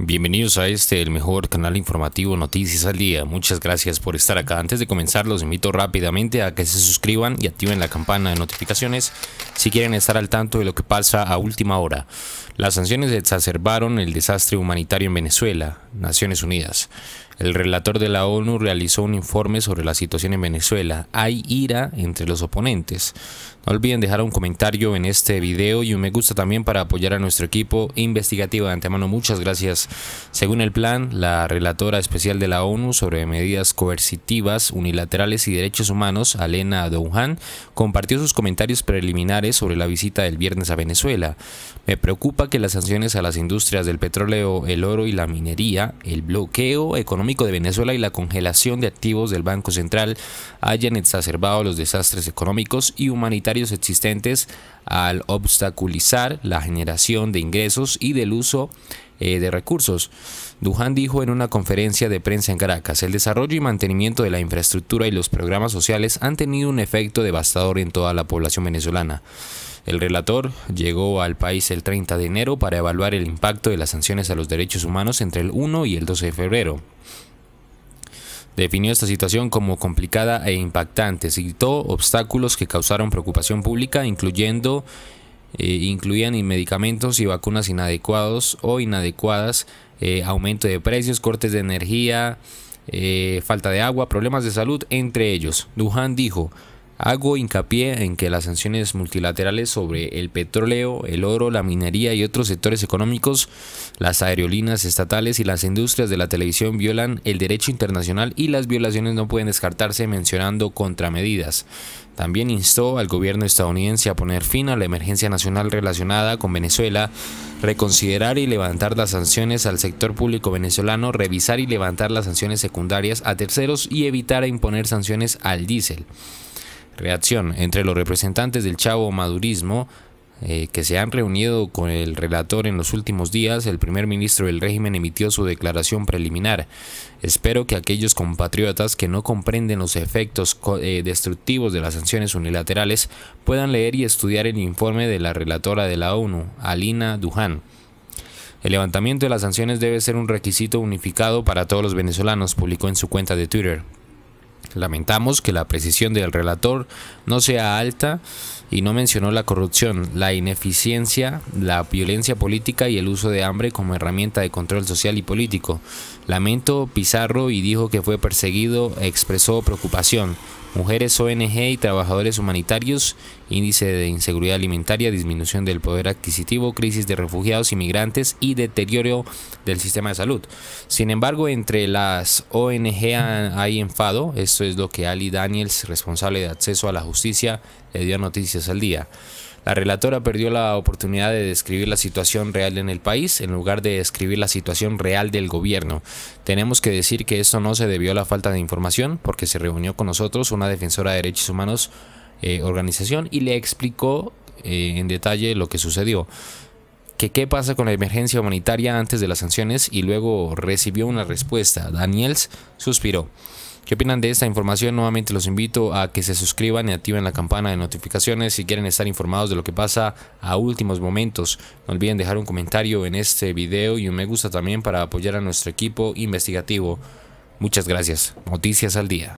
Bienvenidos a este, el mejor canal informativo Noticias al Día. Muchas gracias por estar acá. Antes de comenzar, los invito rápidamente a que se suscriban y activen la campana de notificaciones si quieren estar al tanto de lo que pasa a última hora. Las sanciones exacerbaron el desastre humanitario en Venezuela, Naciones Unidas. El relator de la ONU realizó un informe sobre la situación en Venezuela. Hay ira entre los oponentes. No olviden dejar un comentario en este video y un me gusta también para apoyar a nuestro equipo investigativo de antemano. Muchas gracias. Según el plan, la relatora especial de la ONU sobre medidas coercitivas, unilaterales y derechos humanos, Alena Douhan, compartió sus comentarios preliminares sobre la visita del viernes a Venezuela. Me preocupa que las sanciones a las industrias del petróleo, el oro y la minería, el bloqueo económico de Venezuela y la congelación de activos del Banco Central hayan exacerbado los desastres económicos y humanitarios existentes al obstaculizar la generación de ingresos y del uso eh, de recursos. Duján dijo en una conferencia de prensa en Caracas, el desarrollo y mantenimiento de la infraestructura y los programas sociales han tenido un efecto devastador en toda la población venezolana. El relator llegó al país el 30 de enero para evaluar el impacto de las sanciones a los derechos humanos entre el 1 y el 12 de febrero. Definió esta situación como complicada e impactante. Citó obstáculos que causaron preocupación pública, incluyendo eh, incluían medicamentos y vacunas inadecuados o inadecuadas, eh, aumento de precios, cortes de energía, eh, falta de agua, problemas de salud, entre ellos. Duján dijo, Hago hincapié en que las sanciones multilaterales sobre el petróleo, el oro, la minería y otros sectores económicos, las aerolíneas estatales y las industrias de la televisión violan el derecho internacional y las violaciones no pueden descartarse mencionando contramedidas. También instó al gobierno estadounidense a poner fin a la emergencia nacional relacionada con Venezuela, reconsiderar y levantar las sanciones al sector público venezolano, revisar y levantar las sanciones secundarias a terceros y evitar imponer sanciones al diésel. Reacción entre los representantes del chavo madurismo eh, que se han reunido con el relator en los últimos días, el primer ministro del régimen emitió su declaración preliminar. Espero que aquellos compatriotas que no comprenden los efectos eh, destructivos de las sanciones unilaterales puedan leer y estudiar el informe de la relatora de la ONU, Alina Duján. El levantamiento de las sanciones debe ser un requisito unificado para todos los venezolanos, publicó en su cuenta de Twitter. Lamentamos que la precisión del relator no sea alta y no mencionó la corrupción, la ineficiencia, la violencia política y el uso de hambre como herramienta de control social y político. Lamento Pizarro y dijo que fue perseguido, expresó preocupación. Mujeres ONG y trabajadores humanitarios, índice de inseguridad alimentaria, disminución del poder adquisitivo, crisis de refugiados y migrantes y deterioro del sistema de salud. Sin embargo, entre las ONG hay enfado, es esto es lo que Ali Daniels, responsable de acceso a la justicia, le dio Noticias al Día. La relatora perdió la oportunidad de describir la situación real en el país en lugar de describir la situación real del gobierno. Tenemos que decir que esto no se debió a la falta de información porque se reunió con nosotros una defensora de derechos humanos eh, organización y le explicó eh, en detalle lo que sucedió que qué pasa con la emergencia humanitaria antes de las sanciones y luego recibió una respuesta. Daniels suspiró. ¿Qué opinan de esta información? Nuevamente los invito a que se suscriban y activen la campana de notificaciones si quieren estar informados de lo que pasa a últimos momentos. No olviden dejar un comentario en este video y un me gusta también para apoyar a nuestro equipo investigativo. Muchas gracias. Noticias al día.